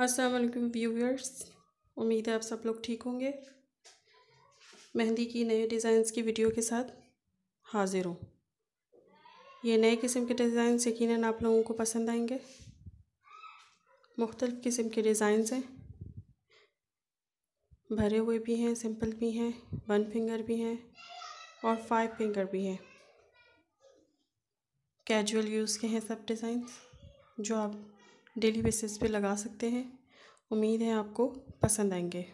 अस्सलाम वालेकुम व्यूवर्स उम्मीद है आप सब लोग ठीक होंगे मेहंदी की नए डिज़ाइंस की वीडियो के साथ हाजिर हूँ ये नए किस्म के डिज़ाइन यकीन आप लोगों को पसंद आएंगे मुख्तलफ़ किस्म के डिज़ाइंस हैं भरे हुए भी हैं सिंपल भी हैं वन फिंगर भी हैं और फाइव फिंगर भी हैं कैजुअल यूज़ के हैं सब डिज़ाइंस जो आप डेली बेसिस पे लगा सकते हैं उम्मीद है आपको पसंद आएंगे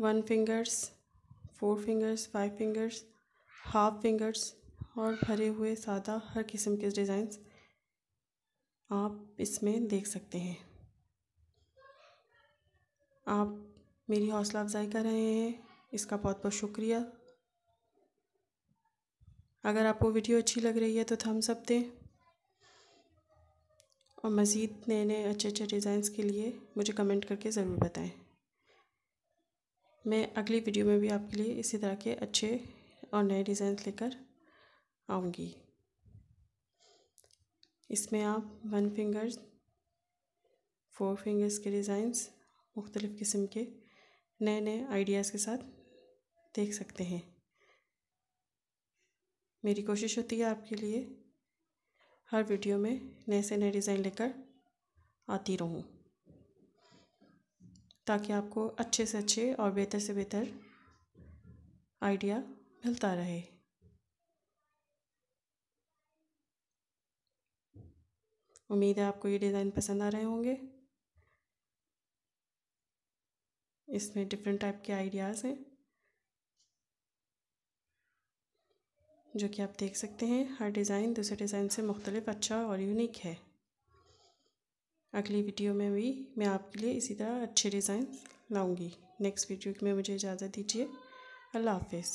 one fingers four fingers five fingers half fingers और भरे हुए सादा हर किस्म के डिज़ाइंस आप इसमें देख सकते हैं आप मेरी हौसला अफजाई कर रहे हैं इसका बहुत बहुत शुक्रिया अगर आपको वीडियो अच्छी लग रही है तो थम्स अप दें और मज़ीद नए नए अच्छे अच्छे डिज़ाइंस के लिए मुझे कमेंट करके ज़रूर बताएं मैं अगली वीडियो में भी आपके लिए इसी तरह के अच्छे और नए डिज़ाइंस लेकर आऊँगी इसमें आप वन फिंगर्स फोर फिंगर्स के डिज़ाइंस मुख्तलिफ़ किस्म के नए नए आइडियाज़ के साथ देख सकते हैं मेरी कोशिश होती है आपके लिए हर वीडियो में नए से नए डिज़ाइन लेकर आती रहूँ ताकि आपको अच्छे से अच्छे और बेहतर से बेहतर आइडिया मिलता रहे उम्मीद है आपको ये डिज़ाइन पसंद आ रहे होंगे इसमें डिफरेंट टाइप के आइडियाज़ हैं जो कि आप देख सकते हैं हर डिज़ाइन दूसरे डिज़ाइन से मुख्तलिफ अच्छा और यूनिक है अगली वीडियो में भी मैं आपके लिए इसी तरह अच्छे डिज़ाइन लाऊंगी नेक्स्ट वीडियो में मुझे इजाज़त दीजिए अल्लाह हाफिज़